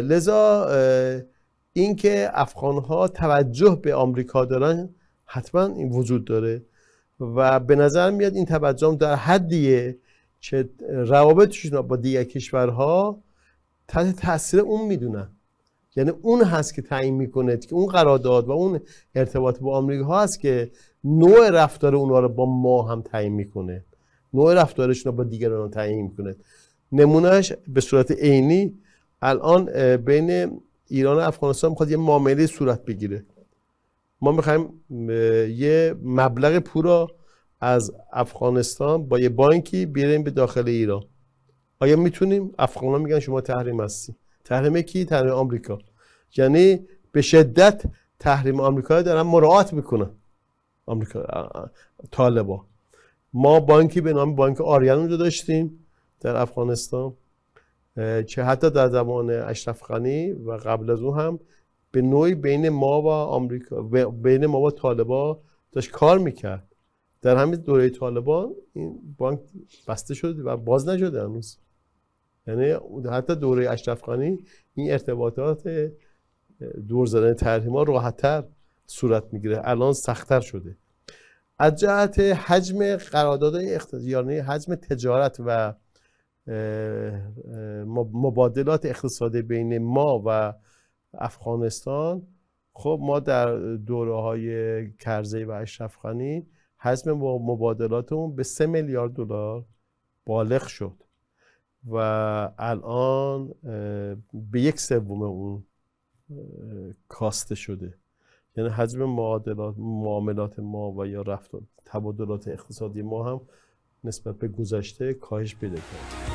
لذا اینکه افغان ها توجه به آمریکا دارن حتما این وجود داره و به نظر میاد این توجه در حدیه که روابطشون با دیگر کشورها تحت تاثیر اون میدونن یعنی اون هست که تعیین میکنه که اون قرارداد و اون ارتباط با آمریکا هست که نوع رفتار اونها رو با ما هم تعیین میکنه نوع رفتارشون رو با دیگران تعیین میکنه نمونهش به صورت عینی الان بین ایران و افغانستان میخواد یه معامله صورت بگیره ما میخوایم یه مبلغ پورا از افغانستان با یه بانکی بیاریم به داخل ایران آیا میتونیم افغانا میگن شما تحریم هستی تحریم کی تحریم آمریکا یعنی به شدت تحریم آمریکا دارن مراعات میکنن آمریکا ما بانکی به نام بانک آریان رو داشتیم در افغانستان چه حتی در زمان اشرف و قبل از او هم به نوعی بین ما و آمریکا بین ما و طالبا داشت کار میکرد در همین دوره طالبان این بانک بسته شد و باز نشده هنوز یعنی حتی دوره اشرف این ارتباطات دور زدن راحت راحتتر صورت میگیره الان سختتر شده از جهت حجم قرارداد اقتصادی یعنی حجم تجارت و مبادلات اقتصادی بین ما و افغانستان خب ما در دوره های کرزی و اشرف حزم حجم مبادلاتمون به سه میلیارد دلار بالغ شد و الان به یک سوم اون کاسته شده یعنی حجم معادلات معاملات ما و یا رفت تبادلات اقتصادی ما هم نسبت به گذشته کاهش پیدا کرده